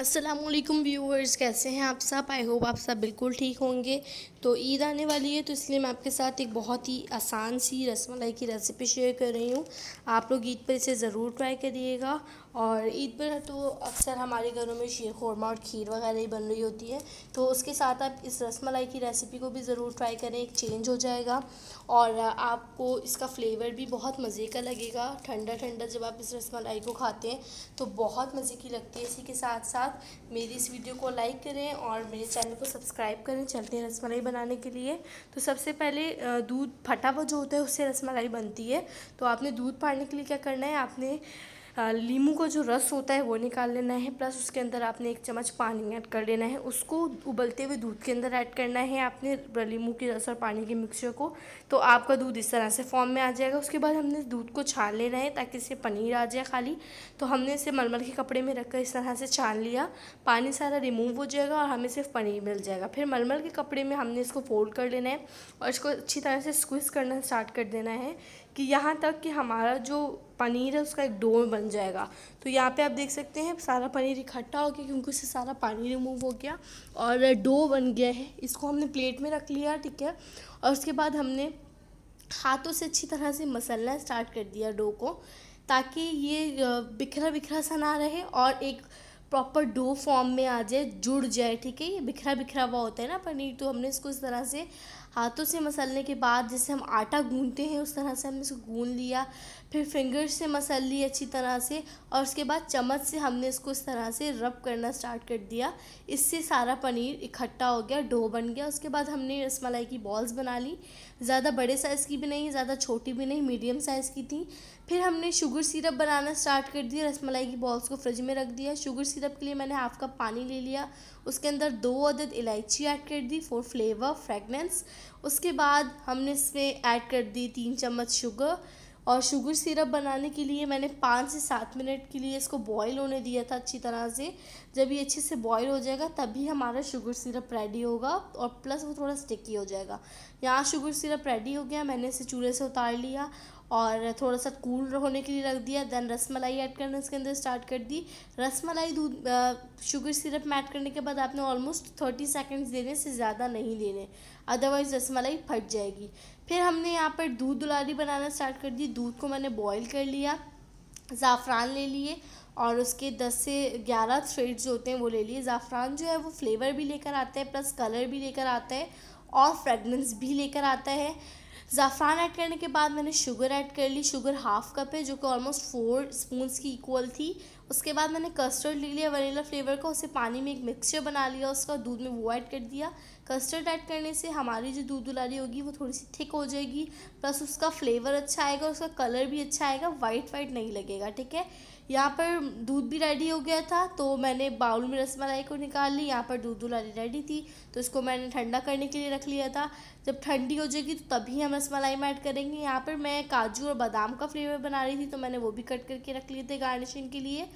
Aslam viewers कैसे हैं आप सब आई होप आप सब बिल्कुल ठीक होंगे तो ईद आने वाली है तो इसलिए मैं आपके साथ एक बहुत ही आसान सी रसमलाई की रेसिपी शेयर कर रही हूँ आप लोग ईद पर इसे ज़रूर ट्राई करिएगा और ईद पर तो अक्सर हमारे घरों में शेर खोरमा और खीर वगैरह ही बन रही होती है तो उसके साथ आप इस रसमलाई की रेसिपी को भी ज़रूर ट्राई करें एक चेंज हो जाएगा और आपको इसका फ्लेवर भी बहुत मज़े का लगेगा ठंडा ठंडा जब आप इस रसमलाई को खाते हैं तो बहुत मज़े की लगती है इसी के साथ साथ मेरी इस वीडियो को लाइक करें और मेरे चैनल को सब्सक्राइब करें चलते हैं रसमलाई बनाने के लिए तो सबसे पहले दूध फटा हुआ जो होता है उससे रसमलाई बनती है तो आपने दूध पाड़ने के लिए क्या करना है आपने लीमू का जो रस होता है वो निकाल लेना है प्लस उसके अंदर आपने एक चम्मच पानी ऐड कर लेना है उसको उबलते हुए दूध के अंदर ऐड करना है आपने लीमू के रस और पानी के मिक्सचर को तो आपका दूध इस तरह से फॉर्म में आ जाएगा उसके बाद हमने दूध को छान लेना है ताकि इससे पनीर आ जाए खाली तो हमने इसे मलमल के कपड़े में रखकर इस तरह से छान लिया पानी सारा रिमूव हो जाएगा और हमें सिर्फ पनीर मिल जाएगा फिर मलमल के कपड़े में हमने इसको फोल्ड कर लेना है और इसको अच्छी तरह से स्क्विज करना स्टार्ट कर देना है कि यहाँ तक कि हमारा जो पनीर है उसका एक डो बन जाएगा तो यहाँ पे आप देख सकते हैं सारा पनीर इकट्ठा हो गया क्योंकि उससे सारा पानी रिमूव हो गया और डो बन गया है इसको हमने प्लेट में रख लिया ठीक है और उसके बाद हमने हाथों से अच्छी तरह से मसलना स्टार्ट कर दिया डो को ताकि ये बिखरा बिखरा सा ना रहे और एक प्रॉपर डो फॉर्म में आ जाए जुड़ जाए ठीक है ये बिखरा बिखरा हुआ होता है ना पनीर तो हमने इसको इस तरह से हाथों से मसलने के बाद जैसे हम आटा गूंदते हैं उस तरह से हमने इसको गूंद लिया फिर फिंगर्स से मसल ली अच्छी तरह से और उसके बाद चम्मच से हमने इसको इस तरह से रब करना स्टार्ट कर दिया इससे सारा पनीर इकट्ठा हो गया डो बन गया उसके बाद हमने रसमलाई की बॉल्स बना ली ज़्यादा बड़े साइज़ की भी नहीं ज़्यादा छोटी भी नहीं मीडियम साइज़ की थी फिर हमने शुगर सिरप बनाना स्टार्ट कर दिया रसमलाई की बॉल्स को फ्रिज में रख दिया शुगर सिरप के लिए मैंने हाफ कप पानी ले लिया उसके अंदर दो अदद इलायची ऐड कर दी फॉर फ्लेवर फ्रेगनेंस उसके बाद हमने इसमें ऐड कर दी तीन चम्मच शुगर और शुगर सिरप बनाने के लिए मैंने पाँच से सात मिनट के लिए इसको बॉईल होने दिया था अच्छी तरह से जब ये अच्छे से बॉईल हो जाएगा तभी हमारा शुगर सिरप रेडी होगा और प्लस वो थोड़ा स्टिकी हो जाएगा यहाँ शुगर सिरप रेडी हो गया मैंने इसे चूल्हे से उतार लिया और थोड़ा सा कूल होने के लिए रख दिया देन रस मलाई ऐड करना इसके अंदर स्टार्ट कर दी रस मलाई दूध शुगर सिरप में ऐड करने के बाद आपने ऑलमोस्ट थर्टी सेकेंड्स देने से ज़्यादा नहीं देने अदरवाइज़ रस मलाई फट जाएगी फिर हमने यहाँ पर दूध दुलारी बनाना स्टार्ट कर दी दूध को मैंने बॉयल कर लिया ज़ाफ़रान ले लिए और उसके दस से ग्यारह थ्रेड्स जो होते हैं वो ले लिए ज़ाफ़रान जो है वो फ्लेवर भी लेकर आता है प्लस कलर भी लेकर आता है और फ्रेगनेंस भी लेकर आता है ज़ाफ़रान ऐड करने के बाद मैंने शुगर ऐड कर ली शुगर हाफ कप है जो कि ऑलमोस्ट फोर स्पून की इक्वल थी उसके बाद मैंने कस्टर्ड ले लिया वनीला फ्लेवर का उसे पानी में एक मिक्सचर बना लिया उसका दूध में वो ऐड कर दिया कस्टर्ड ऐड करने से हमारी जो दूध दुलारी होगी वो थोड़ी सी थिक हो जाएगी प्लस उसका फ्लेवर अच्छा आएगा उसका कलर भी अच्छा आएगा वाइट वाइट नहीं लगेगा ठीक है यहाँ पर दूध भी रेडी हो गया था तो मैंने बाउल में रसमलाई को निकाल ली यहाँ पर दूध दुलारी रेडी थी तो इसको मैंने ठंडा करने के लिए रख लिया था जब ठंडी हो जाएगी तो तभी हम रसमलाई में ऐड करेंगे यहाँ पर मैं काजू और बादाम का फ्लेवर बना रही थी तो मैंने वो भी कट करके रख लिए थे गार्निशिंग के लिए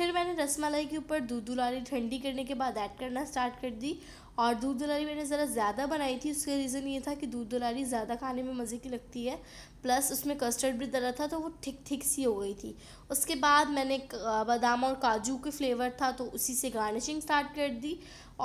फिर मैंने रसमलाई के ऊपर दूध दुलारी ठंडी करने के बाद ऐड करना स्टार्ट कर दी और दूध दुलारी मैंने ज़रा ज़्यादा बनाई थी उसका रीज़न ये था कि दूध दुलारी ज़्यादा खाने में मज़े की लगती है प्लस उसमें कस्टर्ड भी डला था तो वो ठिक ठिक सी हो गई थी उसके बाद मैंने बादाम और काजू के फ्लेवर था तो उसी से गार्निशिंग स्टार्ट कर दी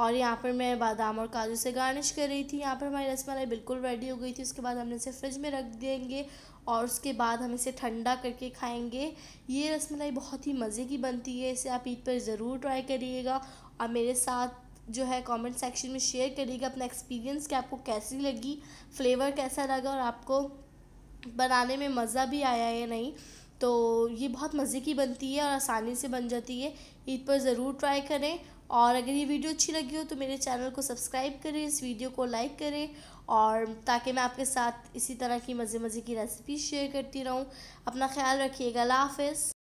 और यहाँ पर मैं बादाम और काजू से गार्निश कर रही थी यहाँ पर हमारी रसमलाई बिल्कुल रेडी हो गई थी उसके बाद हमने इसे फ्रिज में रख देंगे और उसके बाद हम इसे ठंडा करके खाएंगे ये रसमलाई बहुत ही मज़े की बनती है इसे आप ईद पर ज़रूर ट्राई करिएगा और मेरे साथ जो है कमेंट सेक्शन में शेयर करिएगा अपना एक्सपीरियंस कि आपको कैसी लगी फ्लेवर कैसा लगा और आपको बनाने में मज़ा भी आया या नहीं तो ये बहुत मज़े की बनती है और आसानी से बन जाती है ईद पर ज़रूर ट्राई करें और अगर ये वीडियो अच्छी लगी हो तो मेरे चैनल को सब्सक्राइब करें इस वीडियो को लाइक करें और ताकि मैं आपके साथ इसी तरह की मज़े मज़े की रेसिपी शेयर करती रहूँ अपना ख्याल रखिएगा लाफ